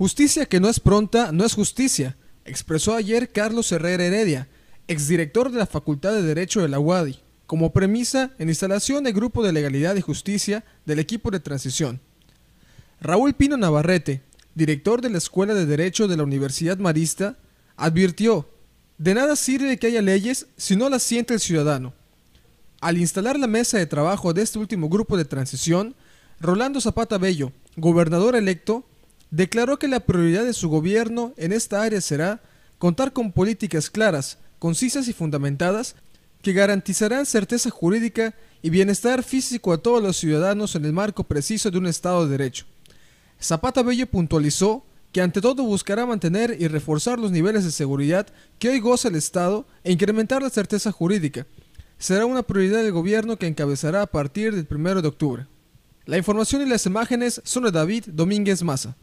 Justicia que no es pronta no es justicia, expresó ayer Carlos Herrera Heredia, exdirector de la Facultad de Derecho de la UADI, como premisa en instalación del Grupo de Legalidad y Justicia del equipo de transición. Raúl Pino Navarrete, director de la Escuela de Derecho de la Universidad Marista, advirtió, de nada sirve que haya leyes si no las siente el ciudadano. Al instalar la mesa de trabajo de este último grupo de transición, Rolando Zapata Bello, gobernador electo, declaró que la prioridad de su gobierno en esta área será contar con políticas claras, concisas y fundamentadas que garantizarán certeza jurídica y bienestar físico a todos los ciudadanos en el marco preciso de un Estado de Derecho. Zapata Bello puntualizó que ante todo buscará mantener y reforzar los niveles de seguridad que hoy goza el Estado e incrementar la certeza jurídica. Será una prioridad del gobierno que encabezará a partir del 1 de octubre. La información y las imágenes son de David Domínguez Maza.